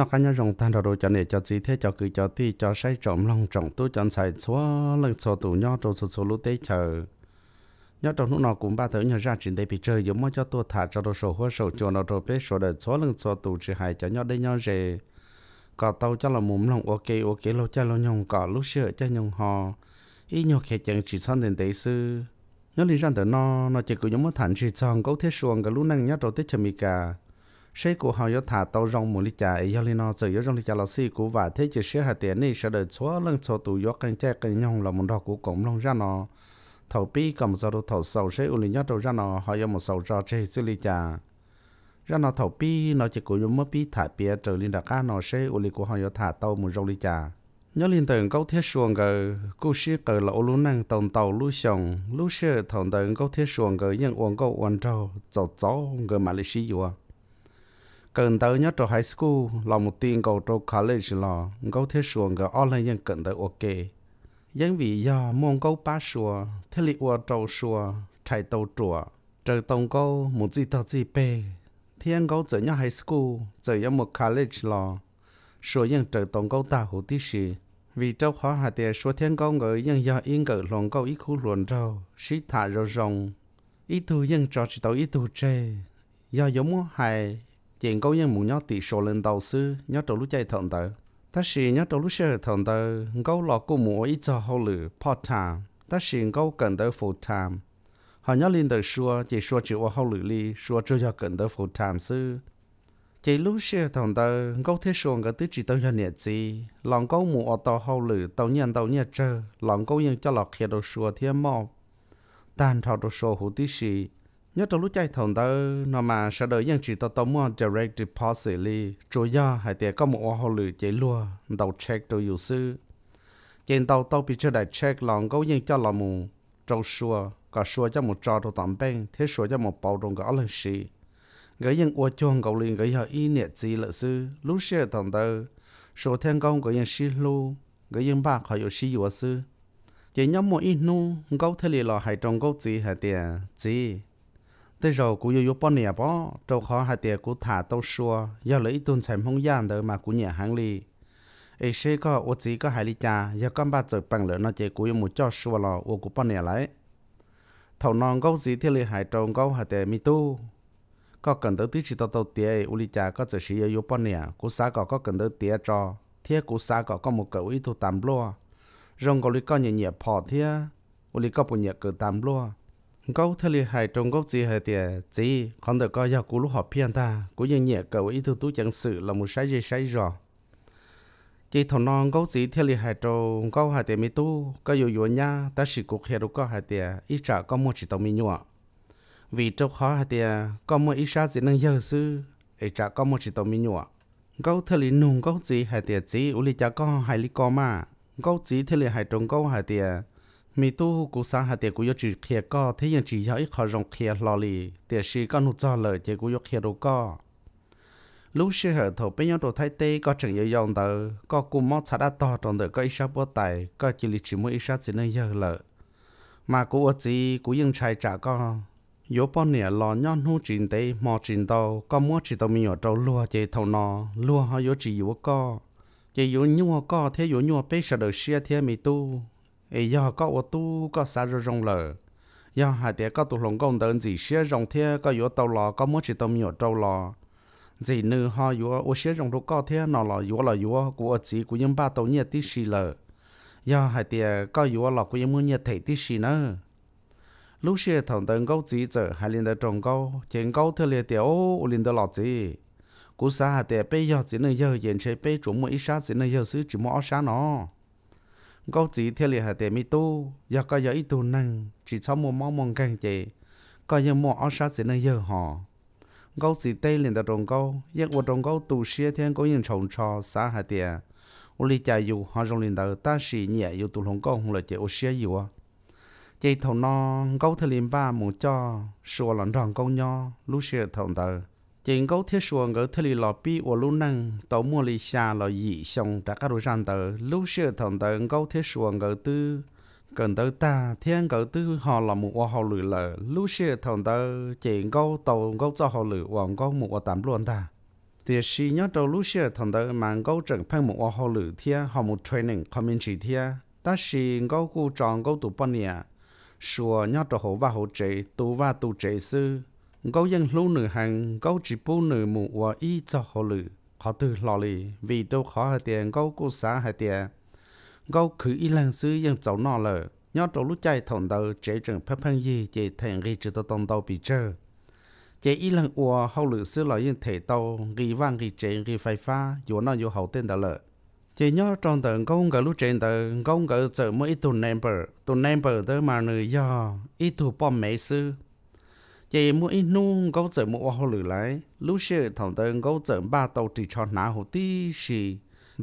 nó khá nhau rồng tan đầu cho nên cho gì thế cho cứ cho thì cho say trộm lòng trộm tu chọn xài xóa lần xóa tủ nhau trộm số số lũ tế chờ nhau trong lúc nó cũng ba thứ nhà ra trình đây bị chơi giống mong cho tôi thả cho đồ sổ hóa sổ cho nó đồ bế sổ đời xóa lần xóa tủ chỉ hại cho nhau đây nhau rề có tàu cho là mồm lòng ok ok lâu cho lâu nhong có lúc sửa cho nhong họ ít nhau khe chẳng chỉ son đến tế sư nhớ lý ra tới nó nó chỉ cứ giống một thản chỉ son câu thế xuồng cả lúc năng nhau trộm tế cho mì cả sẽ của họ yếu thả tàu rong muốn đi trả ấy do nó giờ yếu rong đi trả là xì của và thế chỉ sẽ hạt tiền này sẽ được chúa lần cho tụ yếu canh che canh nhong là một đo của cổng long ra nó thầu pi cầm do đồ thầu sầu sẽ uli nhát đầu ra nó họ yếu một sầu cho chơi xử lý trả ra nó thầu pi nó chỉ của yếu mất pi thả pia trở lên đặc ca nó sẽ uli của họ yếu thả tàu muốn rong đi trả nhớ liên tưởng câu thiết xuồng gờ cô sĩ cờ là ô lú năng tàu tàu lú sòng lú sơ thằng tàu câu thiết xuồng gờ nhưng uống câu uống trâu cháu cháu gờ mà lý sĩ vừa cần tới nhất trong high school là một tiên cầu trong college là gấu thế xuồng cái online nhân cần tới ok dân vì do mong câu ba số thế li ua trâu số chạy tàu chùa trời tông câu một gì tao gì bê thiên câu tới nhất high school tới nhất một college là số nhân trời tông câu ta hữu tí gì vì trong họ hà tiệt số thiên câu người nhân do yên cỡ lòng câu ít khu luận rau xí thả rồi rồng ít tu nhân trò chỉ tàu ít tu chê do giống mua hài chuyện câu nhân muốn nhớ tỷ số lên đầu sư nhớ đầu lúc chạy thằng tớ ta chỉ nhớ đầu lúc chơi thằng tớ câu lọ cô mua ít cho hậu lử part time ta chỉ câu cần tới full time họ nhớ lên tới xưa chỉ xua chịu hậu lử li xua chưa cho cần tới full time sư chỉ lúc chơi thằng tơ câu thế xuồng người tới chỉ tao nhận nhẹ gì lòng câu mù ở tàu hậu lử tàu nhận tàu nhẹ chơi, lòng câu nhận cho lọ khi đồ xua thiên mò tan thọ đồ xô hữu tí xì nhất trong lúc chạy thòng tư nó mà sợ đợi dân chỉ tao tao mua direct deposit li rồi do hai tiền có một hồ lử chạy lua đầu check đầu dụ sư trên tàu tàu bị chơi đại check lòng câu nhân cho là mù trâu xua cả xua cho một trò đồ tạm bên thế xua cho một bầu đồng gõ lên xì gửi dân ua chuông cậu liền gửi họ y nhẹ gì lợ sư lúc xe thằng tớ số thiên công gửi dân xì lu gửi dân bạc họ yêu xì dụ sư chỉ nhóm một ít nu gấu thế lì lò hai trong gấu gì hai tiền gì tới rồi cũng yêu yêu bao nhiêu bao trâu khó hai tiền cũng thả tâu xua giờ lấy tuần sản không gian đời mà cũng nhẹ hàng li ấy sẽ có ô chỉ có hai li cha giờ con ba chở bằng lửa nó chỉ cũng yêu một cho xua lò ô cũng bao nhiêu lấy thầu non gấu gì thì li hai trâu gấu hai tiền mi tu có cần tới tí chỉ tao tao tiền ô li cha có chở sĩ yêu yêu bao nhiêu cũng xá có có cần tới tiền cho thế cũng xá có có một cậu ý tu tạm lúa rong có li con nhà nhà phò thế ô li có bộ nhẹ cử tạm lúa gấu thế li hại trong gốc gì hay tiệt gì còn được coi giờ cú lúc học phiên ta cú dân nhẹ cậu ý thức tú chẳng sự là một sai gì sai rõ chỉ thằng non gấu gì thế li hại trong gấu hại tiệt mi tu có dù dù nha ta chỉ cuộc hệ được có hại tiệt ý trả có một chỉ tàu mi nhọ vì trong khó hại tiệt có một ý sai gì năng giờ sư ý trả có một chỉ tàu mi nhọ gấu thế li nung gấu gì hại tiệt gì uli cha có hại li có mà gấu gì thế li hại trong gấu hại tiệt mi tu cú sáng hạt tiệc cú yo chỉ kia co thế nhưng chỉ giỏi khó rong kia lò lì tiệc sĩ con nụ cho lời tiệc cú yo kia đồ co lúc xưa hở thổ bên nhau đồ thái tê có chẳng yêu dòng tờ có cú mót sát đã to trong đời có ít sáu bó tài có chỉ lì chỉ mỗi ít sáu chỉ nơi giờ lợ mà cú ở gì cú yên trai trả co yếu bọn nè lò nhon nu chín tê mò chín tàu có mua chỉ tàu mi ở trâu lúa chơi thầu nò lúa họ yo chỉ yo co chỉ yo nhua co thế yo nhua bây giờ được xia thế mi tu ấy giờ có ô tô có xa rồi rong lờ giờ hai tiệt có tụ lồng công đơn gì xe rong thế có yếu tàu lò có muốn chỉ tàu nhỏ trâu lò gì nữ ho yếu ô xe rong đâu có thế nó lò yếu là yếu của chỉ của những ba tàu nhiệt tí xì lờ giờ hai tiệt có yếu là của những muốn nhiệt thể tí xì nữa lúc xe thằng đơn câu chỉ giờ hai liên đời trồng câu chén câu thưa liệt tiểu ô liên đời lọ gì cú xa hai tiệt bây giờ chỉ nơi giờ hiện chế bây chúng mỗi ít xa chỉ nơi giờ xứ chỉ mỗi xa nó gấu chỉ theo liệt hạt tiền mi tu giờ có giờ ít tu năng chỉ sau mùa mong mong càng chế, có giờ mùa áo sát sẽ năng giờ họ gấu chỉ tây liền đặt trồng gấu giấc vào trồng gấu tu xia thiên có những trồng trò xa hạt tiền ô lý cha dù họ trồng liền đầu ta sĩ nhẹ dù tu lồng gấu không là chị ô xia dù à chị thầu non gấu theo liền ba mù cho xua lỏng tròn gấu nho lúc xia thầu đầu chính gấu thiết xuồng gấu thiết lì lò bi của lũ năng tàu mua lì xa lò dị xong đã các đối gian tờ lũ sửa thằng tờ gấu thiết xuồng gấu tư cần tờ ta thiên gấu tư họ là một họ lử lờ lũ sửa thằng tờ chính gấu tàu gấu cho họ lử hoàng gấu một tám luôn ta thì sĩ nhớ đầu lũ sửa thằng tờ mà gấu chẳng phải một họ lử thiên họ một training commentary thiên ta sĩ gấu cụ tròn gấu tụ bao nhiêu sửa nhớ đầu hồ và hồ chế tu và tu chế sư gấu dân lưu nữ hàng gấu chỉ bù nữ mù và y cho họ lử họ từ lo lì vì đâu khó hai tiền gấu cô xã hai tiền gấu cứ y lần sư dân cháu nọ lờ nhớ trâu lúc chạy thòng đầu chế trường phép phân gì chế thành gây chỉ tao tông đầu bị chơi chế y lần ua hậu lử sư lò dân thể tàu gây vang gây chế gây phai pha dù nó dù hậu tên đó lợ chỉ nhớ trong tờ công gỡ lúc trên tờ công gỡ chờ mỗi tụ nèm bờ tụ nèm bờ tới mà nữ do ít tụ bom mấy sư chỉ mỗi in gấu chở mua hoa lử lấy lúc xưa thằng tên gấu chở ba tàu chỉ cho ná hồ tí xì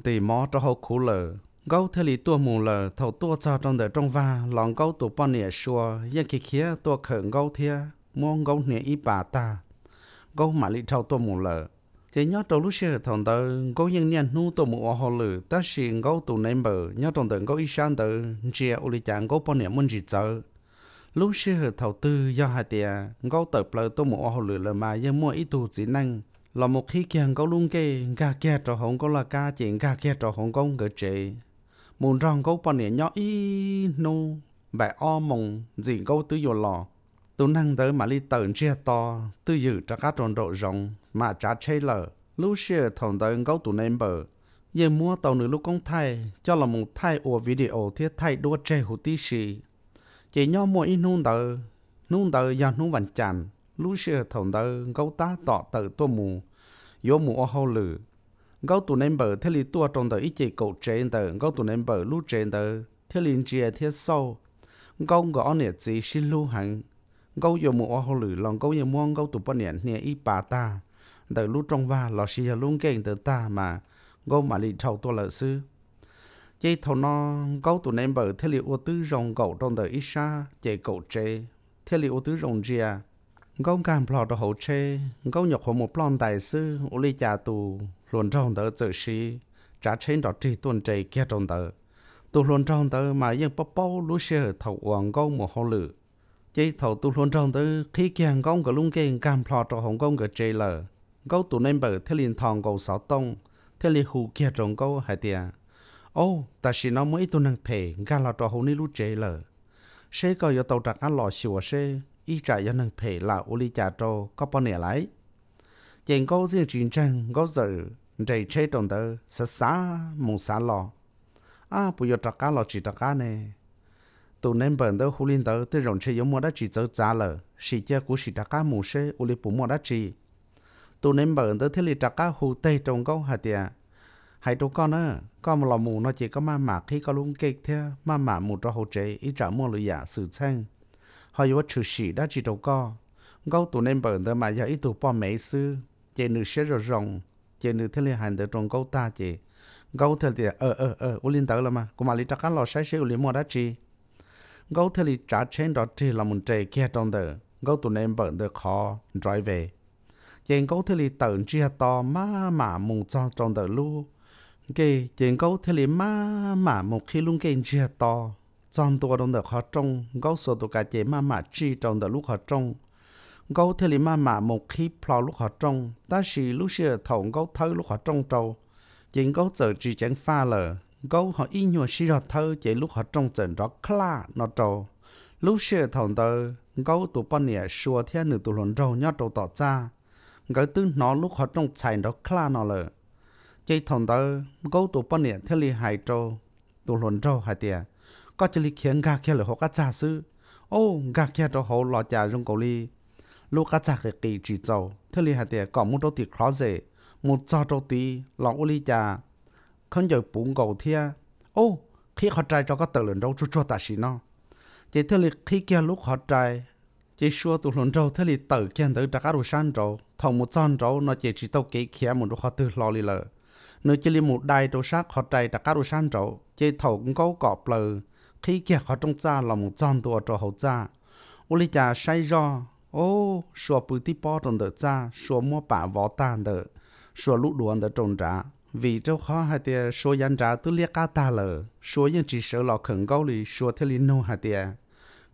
thì mò cho hậu khú lờ gấu thế lý tua mù lờ thầu tua cho trong đời trong va lòng gấu tụ bao nè xua yên kia kia tua khẩn gấu thia mua gấu nè y bà ta gấu mà lì thầu tua mù lờ chỉ nhớ trong lúc xưa thằng tên gấu yên niên nu tụ mua hoa lửa ta xì gấu tụ ném bờ nhớ trong tên gấu y sang chỉ chia lì chàng gấu bao nè muốn gì chơi lúc sư hở thầu tư do hai tia gấu tờ plơ tô mộ hồ lửa lờ mà dân mua ít tu chỉ năng là một khi kiềng có luôn kê gà kia trò hồng có là ca chuyện gà kia trò hồng công gỡ chế. Muốn rằng gấu bọn nhẹ nhỏ y nô bẻ o mộng gì gấu tư dồ lò tu năng tới mà li tờn chia to tư dự cho các tròn độ rộng mà trả chê lờ lúc sư thầu tới gấu tụ nên bờ giờ mua tàu nữ lúc công thay cho là một thay ủa video thiết thay đua chê hủ tí xì chỉ nhau mỗi nung tờ nung tờ giờ nung vạn chản lúc xưa thầu tờ gấu ta tọ tờ tua mù yếu mù ở hậu lử gấu tụ nên bờ thế li tua trong tờ ít chỉ cậu trên tờ gấu tụ nên bờ lúc trên tờ thế li chia thế sâu gấu gõ nẹt chỉ xin lưu hẳn gấu yếu mù ở hậu lử lòng gấu yếu muông gấu tụ bận nẹt nè ít bà ta tờ lúc trong va lò xì luôn kênh tờ ta mà gấu mà li trâu tua lợ sư chế thầu nó gấu tụ em bờ thế liệu ô tứ rồng gấu trong đời ít xa chế gậu chế thế liệu ô tứ rồng ria à. gấu cam plò đồ hậu chế gấu nhọc hồ một plon đại sư ô ly trà tù luồn trong đời tự si trả trên đọt trì tuần chế kia trong đời tụ luồn trong đời mà yên bắp bó lúa xe thầu hoàng gấu một hồ lử chế thầu tụ luồn trong đời khi kia gấu cái lung kia cam plò đồ hồng gấu cái chế lờ gấu tụ em bờ thế liền thằng gấu sáu tông thế liền hù kia trong gấu hai tiền ô ta chỉ nó mới tôi năng pè gan là trò hồn ní lú chế lờ xe coi yo tàu trạc ăn lò xìu xe y trả yo năng pè là ô lý trả trò có bao nẻ lại chèn câu riêng chiến tranh gấu giờ đầy chế trong tờ sa sa mù sa lò à bây giờ trạc ăn lò chỉ trạc ăn nè tụ nên bận tới hú linh tới, tớ rộng chế yo mua đã chỉ tớ trả lờ xì chơi của xì trạc ăn mù xe ô lý bù mua đã chỉ tụ nên bận tới thế lý trạc ăn hú tây trong câu hạt tiền hai tụi con á con một lò mù nó chỉ có ma mạc khi có luôn kịch thế ma mạc mù cho hỗ trợ ít trả mua lụy giả sự chăng họ yếu trừ sĩ đã chỉ tụi con gấu tụ nên bận tới mà giờ ít tụ bò mấy sư Chế nữ sẽ rồi rồng chế nữ thế liền hành tới trong gấu ta chế. gấu thế thì ờ ờ ờ u linh tới là mà cũng mà lý chắc ăn lò sai sẽ u mua đã chị gấu thế thì trả trên đó chỉ là một trẻ kia trong đời gấu tụ nên bận tới khó drive về chị gấu thế thì tự chia to má mà mù cho trong đời luôn cái chuyện câu thế liền mà mà một khi luôn cái chuyện to trong tua đồng đợt họ trong câu số tụ cả chuyện mà mà chi trong đợt lúc họ trong câu thế liền mà mà một khi plo lúc họ trong ta chỉ lúc xưa thầu câu thơ lúc họ trong trâu chuyện câu giờ chỉ chẳng pha lờ câu họ in nhiều xí họ thơ chỉ lúc họ trong trận đó khla nó trâu lúc xưa thầu tờ câu tụ bọn nè xua theo nửa tụ lồn trâu nhát trâu tỏ ra cái tư nó lúc họ trong chạy đó khla nó lờ chơi thòng tơ gấu tụ bắn nè theo li hải trâu tụ lồn trâu hải tiệt có chơi li khiến gà kia lửa họ cá trà sư ô gà kia trâu họ lò trà trong cầu li lúc cá trà cái kỳ chỉ trâu theo li hải tiệt có muốn trâu tiệt khó dễ một cho trâu tí lò ô li trà không giờ bún cầu thia ô khi họ trai cho các tờ lồn trâu chú cho ta xí nó chỉ theo li khí kia lúc họ trai chỉ xua tụ lồn trâu theo li tờ kia tờ trà cá đồ san trâu thòng một trâu trâu nó chỉ chỉ tàu kế kia một đồ họ tư lò li lợ nếu chỉ li một đại đồ sát họ chạy đã cá đồ san trậu chế thầu cũng có cọp lờ khi kia họ trong cha là một tròn tua trò hậu cha ô li cha say do ô sủa bự tí po trong đợt cha sủa mua bả vỏ tan đợt sủa lũ đuôn đợt trồng trả vì trong họ hai tia sủa dân trả tư liệt cá ta lờ sủa dân chỉ sợ lọ khẩn gấu lì sủa thế li nô hai tia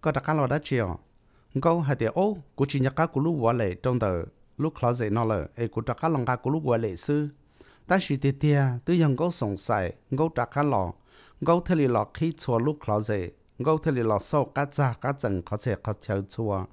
có đặc cá lọ đã chiều gấu hai tia ô của chỉ nhắc cá của lũ vỏ lệ trong đợt lúc khó dậy nó lờ ấy của đặc cá lòng cá của lũ vỏ lệ sư 但是爹爹都用我 sống sai ngô trả khá lọ ngô thế lì lọ khi chua lúc khó dễ ngô thế lì lọ sâu cá cha cá chừng khó chè khó chèo chua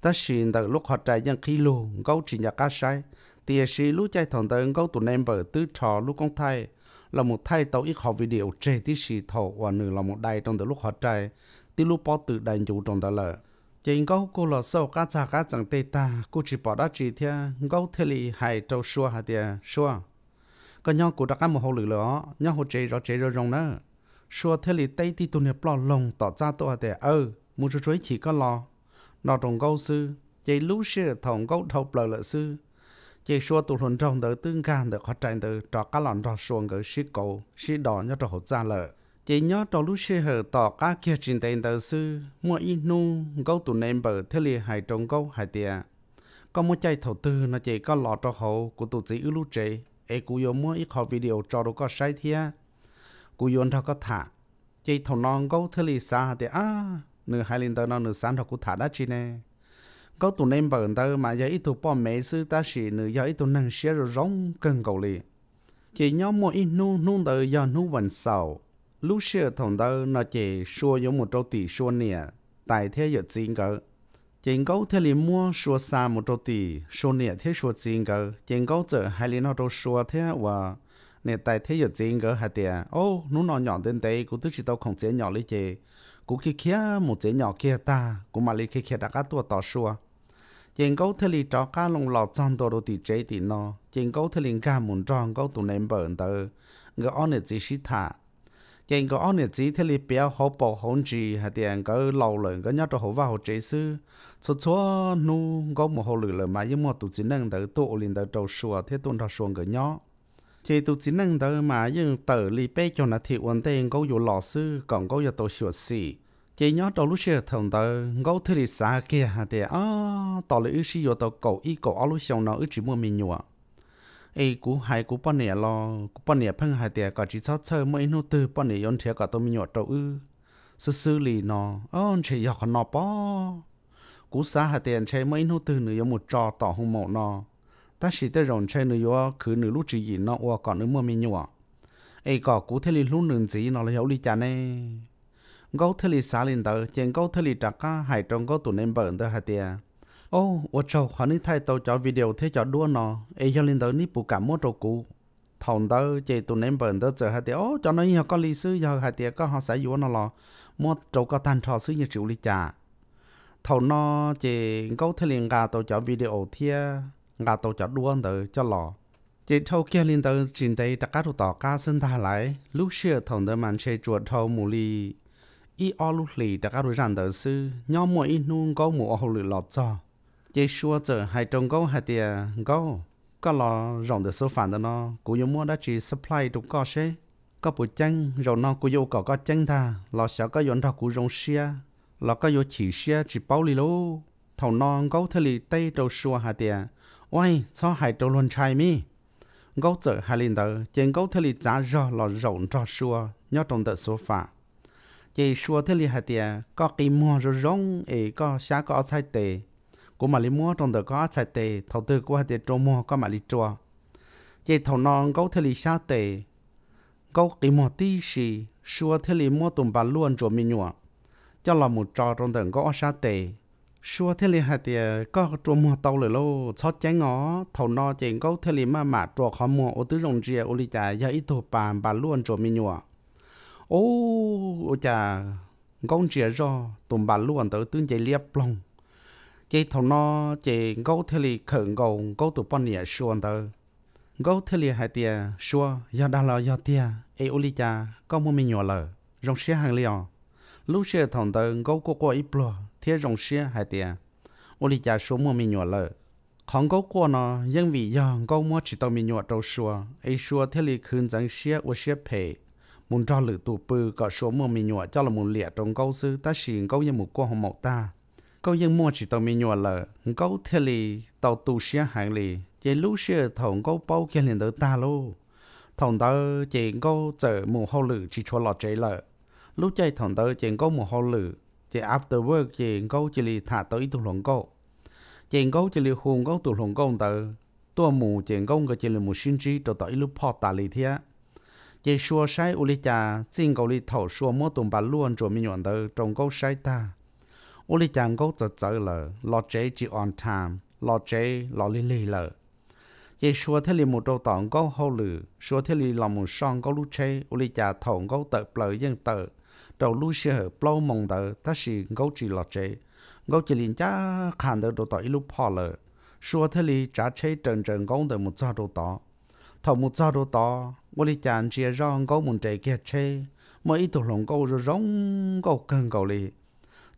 ta xì đợi lúc họ trái dân khi lù ngô chỉ nhà cá sai tìa xì lúc chạy thằng tới ngô tụ nem bờ tứ trò lúc con thay là một thay tàu ít họ video trẻ tí xì thổ và nữ là một đài trong từ lúc họ trái tí lúc bỏ tự đàn chủ trong đó lợ chỉ ngô cô là sâu cá cha cá chừng tê ta cô chỉ bỏ đã chỉ thia ngô thế lì hài trâu xua hả tìa xua ก็ย่อกูตะกันหมดหรือเหรอย่อหัวใจเราใจเรารงนะชัวเทลิเต้ที่ตัวเนี่ยปลอลงต่อจ้าตัวแต่เออมูช่วยฉีก็รอรอตรงเก้าซื้อใจรู้เชื่อถงเก้าทบเลยละซื้อใจชัวตัวหลนจงเดือตึงการเดือขอใจเดือจอกะหลอนจอชวงเกอชิโกชิดอนย่อจอหัวจ้าเลยใจย่อจอรู้เชื่อต่อก้าเกียจินเตนเดือซื้อมัวอีนูเก้าตัวเนมเบอร์เทลิหายตรงเก้าหายเตียก็มัวใจเถาตื้อนะใจก็หลอดจอหัวกูตัวจีอื้อรู้ใจ ai cú yo mua ít họ video cho đâu có sai thia cú yo thao có thả chỉ thầu non câu thưa lì thì à nửa hai lần tới nó nửa sáng thầu cú thả đã chi nè có tụ nem bờ tơ mà giờ ít tụ bỏ mẹ sư ta chỉ nửa giờ ít tụ năng xé rồi rong cần cầu lì chỉ nhóm mua ít nu nu tơ giờ nu vẫn sầu lúc xưa thằng tơ nó chỉ xua giống một trâu tỷ xua nè tại thế giờ chính cỡ chính câu thế liền mua số xa một chút tỷ số nè thế số chín cơ chính câu giờ hai liền nó đô số thế và nè tại thế giờ chín cơ hai tiền ô nó nó nhỏ đến đây cũng tức chỉ tao không dễ nhỏ lấy chê cũng khi kia một dễ nhỏ kia ta cũng mà lấy khi kia đã cá tua tỏ số chính câu thế liền cho cá lồng lọt trong đô đô tỷ chế tỷ nó chính câu thế liền cá muốn tròn có tụ ném bẩn tờ người on nè chỉ xí thả ยังก็อ้อนเนี่ยจีเทลีเปียวเขาปอกหงจีฮะเตียงก็เหล่าเลยก็ยัดตัวเขาว่าเขาเจซื้อชัวชัวนู่ก็มัวเขาหลือเลยมายังมัวตุจีนั่งเตอตัวลินเตอตัวชัวเทตุนทาชวงก็ย่อจีตุจีนั่งเตอมายังเตอลีเป้จนนาทีวันเตงก็อยู่หล่อซื้อก่อนก็อยู่ตัวชัวสี่จีย่อตัวลูกเชื่อทงเตอก็เทลีสาเกียฮะเตียอ๋อตัวเลยอือชิโยตัวเก่าอีเก่าอ๋อลูกเชียงน้องอือจีมัวมีหนัว ai cú hai cú bận nè lo cú bận nè phăng hai tiệt cả chỉ sao chơi mỗi nô tư bận nè yon thiệt cả tôi mình nhọt trâu ư sư sư lì nó ôn chơi học nó bỏ cú xa hai tiệt chơi mỗi nô tư nữa yon một trò tỏ hung mộ nó ta chỉ tới rồng chơi nữa yon cứ nữa lúc chỉ gì nó qua còn nửa mua mình nhọt ai cả cú thấy lì lúc nương gì nó là hiểu lý cha nè gấu thấy lì xa lên tới, chèn gấu thấy lì trạc hai trong gấu tụi nên bẩn tới hai tiệt ô ô trâu họ đi thay tàu cho video thế cho đua nó ấy cho lên tới ní bù cả mua trâu cũ thằng tớ chị tụi nem bẩn tớ chờ hai tiệt ô cho nó có lý sư giờ hai tiệt có họ sẽ dúa nó lò mua trâu có tan trò sư như chịu lý trà thằng nó chị câu thế liền gà tàu cho video thia gà tàu cho đua tớ cho lò chị thâu kia lên tớ trình tây tất cả tụ tỏ ca sinh tha lại lúc xưa thằng tớ màn chơi chuột thâu mù li y o lúc lì tất cả tụ rằng tớ sư nhau mỗi nuông có mù hồ lì lọt cho dây xua chờ hai trồng gấu hai tia gấu có lo rộng được số phản đó nó cũng như mua đã chỉ supply đúng có xe có bộ chân rồi nó cũng yêu có có chân tha lo sợ có dọn ra cũng rộng xe lo có yêu chỉ xe chỉ bao lì lô thầu non gấu thế lì tây trâu xua hai tia ôi cho hai trâu luôn trai mi gấu chở hai lần tờ trên gấu thế lì giá rõ lò rộng ra xua nhớ trong được số phản chỉ xua thế lì hai tia có kỳ mua rồi rộng ấy có xá có sai tệ của mà lấy mua trong tờ có xài tệ thầu tư của hai tệ trâu mua có mà lấy chua vậy thầu non câu thề lý sao tệ câu kỳ mua tí xì xua thề lý mua tùm bà luôn cho mình nhua cho là một trò trong tờ có sao tệ xua thề lý hai tệ có trâu mua tàu rồi lâu, xót chén ngó thầu non chỉ câu thề lý mà mà trâu khó mua ô tứ rồng chia ô lý trả giờ ít thuộc bà bà luôn cho mình nhua ô ô chà công chia cho tùm bà luôn tới tương chạy liệp lòng chế thằng nó chế gấu thề li khẩn gấu gấu tụ bọn nhẹ xuân tờ gấu thề li hai tia xuống giờ đã lo giờ tia ai ô li cha có mua mình nhỏ lờ rong xe hàng liò lúc xe thằng tờ gấu cô cô ít bùa thế rong xe hai tia ô li cha số mua mình nhỏ lờ không gấu cô nó nhưng vì do gấu mua chỉ tàu mình nhỏ đầu xua ai xua thề li khẩn chẳng xe ô xe phe muốn cho lử tụ bự có số mua mình nhỏ cho là muốn liệt trong gấu sư ta xin gấu như một cô hồng mộc ta câu những mua chỉ tàu mi nhua là có thể lì tàu tu xe hàng lì chỉ lúc xe thằng có bao kia liền tới ta luôn thằng tớ chỉ có chờ mùa hậu lử chỉ cho lọt chạy lợ lúc chạy thằng tớ chỉ có mùa hậu lử chỉ after work chỉ có chỉ li thả tới tụ lồng cô chỉ có chỉ li hùng có tụ lồng cô tớ tua mù chỉ có cái chỉ lì mù sinh chi cho tới lúc pọ tà lì thế chỉ xua sai uli cha xin cậu lì thầu xua mua tụm bà luôn cho mi nhọn tớ trong câu sai ta 我哋人工就走了，落姐就 on time，落姐落哩哩了。ye shua thế li một đầu tòng có hậu lử shua thế li là một song có lú chế u li cha thòng có tờ bờ dân đầu lú xe hở mong tờ ta xì ngấu chỉ lọt chế ngấu chỉ liền cha khàn tờ đầu tờ ít lú phò lờ shua thế li trả chế đầu tờ thòng một gia đầu tờ u li cha chia rong có một chế kia chế mỗi ít tờ lòng câu rồi rong câu cần câu li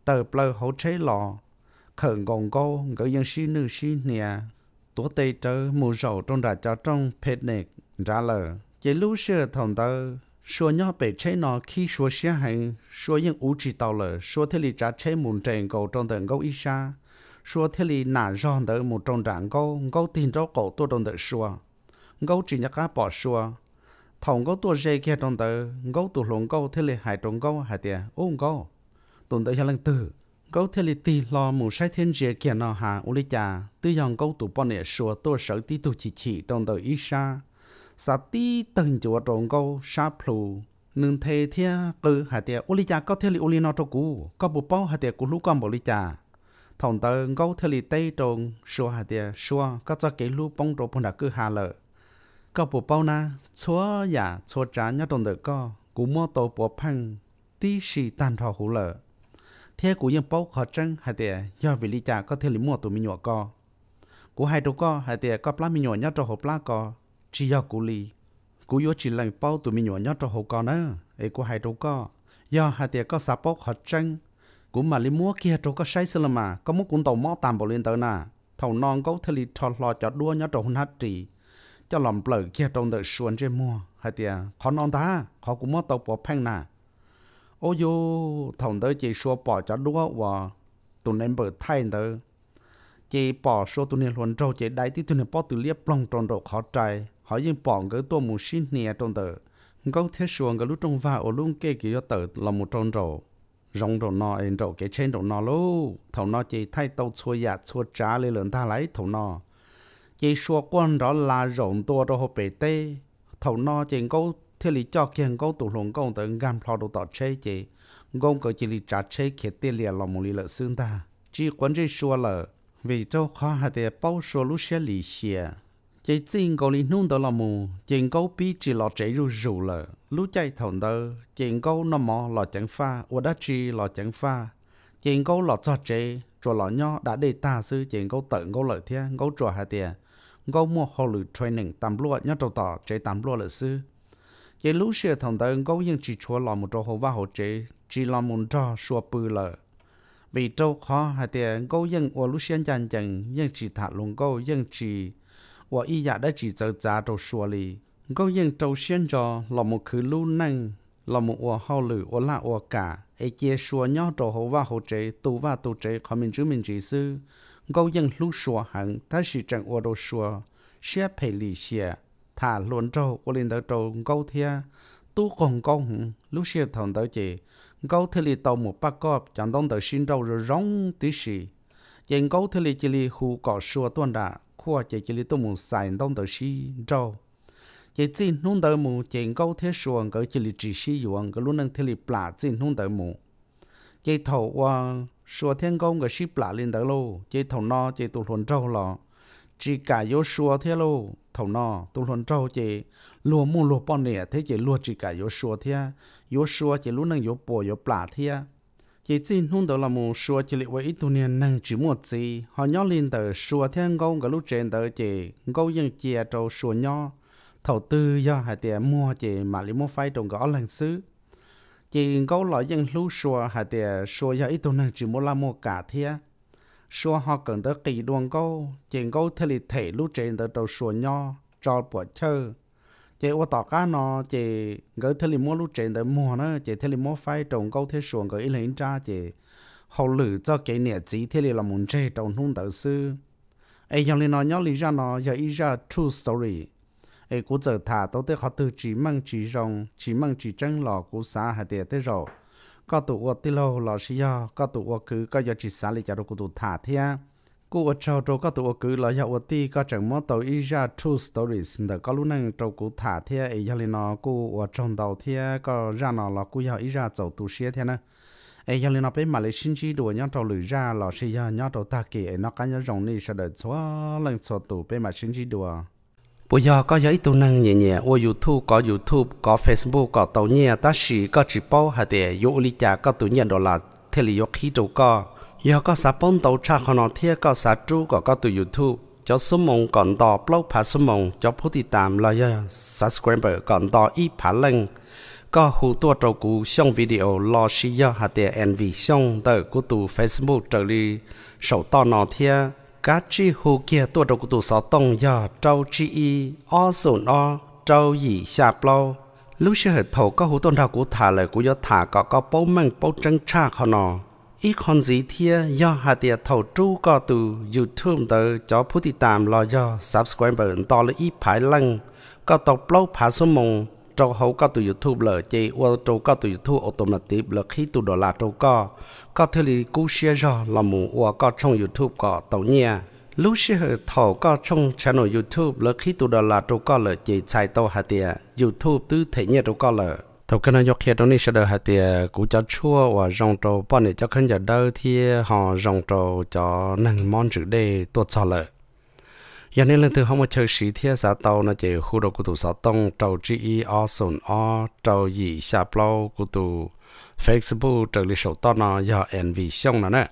tờ plơ hỗ trợ lò khởi gồng cô gỡ dân sĩ nữ sĩ nè tố tê trơ mù rầu trong ra cho trong phết nệt ra lờ chế lũ sơ thòng tơ số nhỏ bị chế nó khi số xe hay số những ủ chỉ tàu lờ số thế lì trả chế mùn trèn cầu trong tầng gấu y sa số thế lì nả giòn tờ một trong trạng gấu gấu tiền cho cổ tôi trong tờ số gấu chỉ nhắc cá bỏ số thằng gấu tôi dây kia trong tờ gấu tụ lồng gấu thế lì hai trong gấu hai tiệt ôm gấu tồn tại cho lần tử câu thế lý tì lo mù sai thiên diệt kiện nó hà u cha tư dòng câu tụ bọn nệ sùa tô sở tí tụ chỉ chỉ trong tại ít xa sa tí tầng chùa trộn câu sa plù nương thế thia cư hà tiệt u cha câu thế lý u lý nó trô cú có bù bao hà tiệt cú lũ con bộ lý cha thòng tờ câu thế lý tây trộn sửa hà tiệt sửa có cho cái lũ bông trộn bọn đã cư hà lợi có bộ bao na chúa nhà chúa trả nhá trong tại có cú mô tổ bộ phăng tí sĩ tàn thọ hủ lợi thế của dân bố khó chân hay tiệt do vì lý cha có thể lý mua tụi mình nhỏ co của hai đứa co hay tiệt có plá mình nhỏ nhớ cho hộp lá co chỉ do của lý của yếu chỉ lần bố tụi mình nhỏ nhớ cho hộp co nữa ấy của hai đứa co do hay tiệt có sạp bố khó chân của mà lý mua kia đứa có say xơ mà có muốn cũng tàu mó tạm bộ liên tới nà thầu non có thể lý trò lo cho đua nhớ cho hôn hát trì cho lòng bờ kia trong đời xuân trên mua hay tiệt khó non ta khó cũng mua tàu bỏ phanh nà ô yo thằng đó chỉ số bỏ cho đúa và tụi nên bờ thay đó chỉ bỏ số tụi nên luôn trâu chỉ đại thì tụi nên bỏ từ liếp lòng trong đầu khó trái họ yên bỏ cái tua mù xin nè trong tờ câu thế xuống cái lúc trong và ô luôn kê kia tờ là một trong đầu rong đầu nọ em đầu cái trên đầu nọ lú thằng nó chỉ thay tàu xua giả dạ xua trả lên lần ta lấy thằng nó chỉ xua quan đó là rộng tua rồi họ bể tê thằng nó chỉ câu thế lý cho kiên gấu tụ lồng gấu tới gam lo đồ tạo chế chế gấu có chỉ lý trả chế khế tiền liền lòng một lý lợi xương ta chỉ quấn chế xua lợ vì cho khó hạt tiền bao xua lũ xe lý xe chỉ xin gấu lý nung tới lòng mù chỉ gấu bị chỉ lo chế ru rủ lợ lúc chạy thằng tơ chỉ gấu nó mò lo chẳng pha ua đã chỉ lo chẳng pha chỉ gấu lo cho chế cho lo nho đã để ta sư chỉ gấu tự gấu lợi thiên gấu cho hạt tiền gấu mua hồ lử training tam lúa nhất đầu tỏ chế tam lúa lợi sư chế lũ xe thằng ta ngô yên chỉ chúa làm một trò hồ và hồ chế chỉ làm một trò xua bư lợ vì trâu khó hay tiền ngô yên ở lũ xe chẳng chẳng yên chỉ thả luôn ngô yên chỉ ở y dạ đã chỉ giờ giá đồ xua lì ngô yên trâu xuyên cho lò một khứ lũ năng lò một ở hao lử ở là ở cả ai chế xua nhau trò hồ và hồ chế tu và tu chế khó mình chứ mình chỉ sư ngô yên lũ xua hẳn ta chỉ chẳng ở đồ xua xe phải lì xe hà luôn trâu của linh tàu trâu câu thia tu còn câu hùng lúc xưa thằng tàu chị câu thia li tàu một ba cọp chẳng đông tàu sinh trâu rồi rong tí sĩ chẳng câu thia lì chỉ li hù cọ xua tuần đã khoa chỉ chỉ li tu một xài đông tàu sinh trâu chỉ chỉ nung tàu mù chẳng câu thế xuồng cỡ chỉ li chỉ sĩ yuồng cỡ luôn năng thia li plả chỉ nung tàu mù chỉ thầu qua xua thiên công cỡ xì plả lên tàu lô chỉ thầu no chỉ tu thuần trâu lọ chỉ cả yếu xua thế lâu thầu nọ tu luận trâu chị lùa mu lùa bao nè thế chị lùa chỉ cả yếu xua thế yếu xua chị lúc năng yếu bò yếu plả thế chị xin hung đầu là mu xua chị liệu với tu nè năng chỉ một gì họ nhó lên tờ xua thế ngâu cả lúc trên tờ chị chia trâu xua nhó thầu tư do hai tiền mua chị mà lấy mua phai trồng gõ lần xứ chị ngâu lõi dân lú xua hai tiền xua do ít tu năng chỉ mua la mua cả thế 说 họ cần tới kỳ đoàn câu chuyện câu thể lý thể lưu trên tới đầu sủa nho cho bỏ chơi chị ô tỏ cá nó chị gỡ thể li mua lưu trên tới mùa nó chị thể li mua phải trồng câu thế xuống gỡ ý lên cha chị hậu lử cho cái nẻ chỉ thể li là muốn chơi trồng nung tự sư ấy giờ li nó nhớ lý ra nó giờ ý ra true story ấy cũng giờ thả tao tới họ từ chỉ mang chỉ rong chỉ mang chỉ chân lò của xa hạt địa tới rồi có tụ ở tí lô lò xí yo có tụ ở cứ có giờ chỉ xả lì cho đồ cụ tụ thả thế cụ ở châu châu có tụ ở cứ lò yo ở tí có chẳng mốt tàu ý ra true stories đỡ có lũ năng châu cụ thả thế ý cho lý nó cụ ở trong đầu thế có ra nó lò cụ yo ý ra chậu tụ xía thế nữa ấy giờ nó bên Malaysia chỉ đùa nhau trâu lưỡi ra lọ xí nhau trâu ta kì nó cá nhau rồng này sẽ đời xóa lần xóa tụ bên Malaysia chỉ đùa bây giờ có giấy tu năng nhẹ nhẹ ô youtube có youtube có facebook có tàu nhẹ ta chỉ có chỉ bao hà để yo li cha có tu nhận đó là thế là yo khí đâu có giờ có sa bông tàu cha họ nó thế có sa chú có có tu youtube cho số mong còn đò blog phá số mong cho subscribe còn ít có trâu xong video lo giờ hà cho ผู้ติดตามเราเยอะ subscriber ก่อนต่ออีผาลังก็หูตัวเรากูช่องวิดีโอรอชี้ยอหาเตียแอนวีช่องเตอร์กูตู Facebook trở เจอรีสาวต่อนอเทีย cá chi hồ kia tua đầu của tổ sáu tông giờ trâu chi y o sổ no trâu gì xa plau lúc xưa hệ thầu có hú tôn đạo của thả lời của do thả có có bố măng bố trăng cha họ nọ ít con gì thia do hà tiệt thầu tru có từ youtube tới cho ผู้ติดตามรอ do subscribe lăng. lâu số ต่อเลยอีผายลังก็ตกเปล่าผาสมอง trâu hấu có từ YouTube lờ chê ô trâu có từ YouTube automatic lờ khi tụ đồ là trâu có có thể là cú xe giò là mù ô có trong YouTube có tàu nha lúc xe hơi thầu có trong channel YouTube lờ khi tụ đồ là trâu có lờ chê chạy tàu hạt tiề YouTube tư thể nhẹ trâu có lờ thầu cái này khi đó này sẽ được hạt tiề cú cho chua và dòng trâu bọn này cho khán giả đâu thì họ dòng trâu cho nâng món chữ đề tốt sao lợ giờ nên lần thứ không một chơi sĩ thiết xã tàu nó chỉ khu đồ của tụ sáu tông trầu chỉ y o sồn xà plau của tụ Facebook trầu lịch sổ to nó giờ NV xong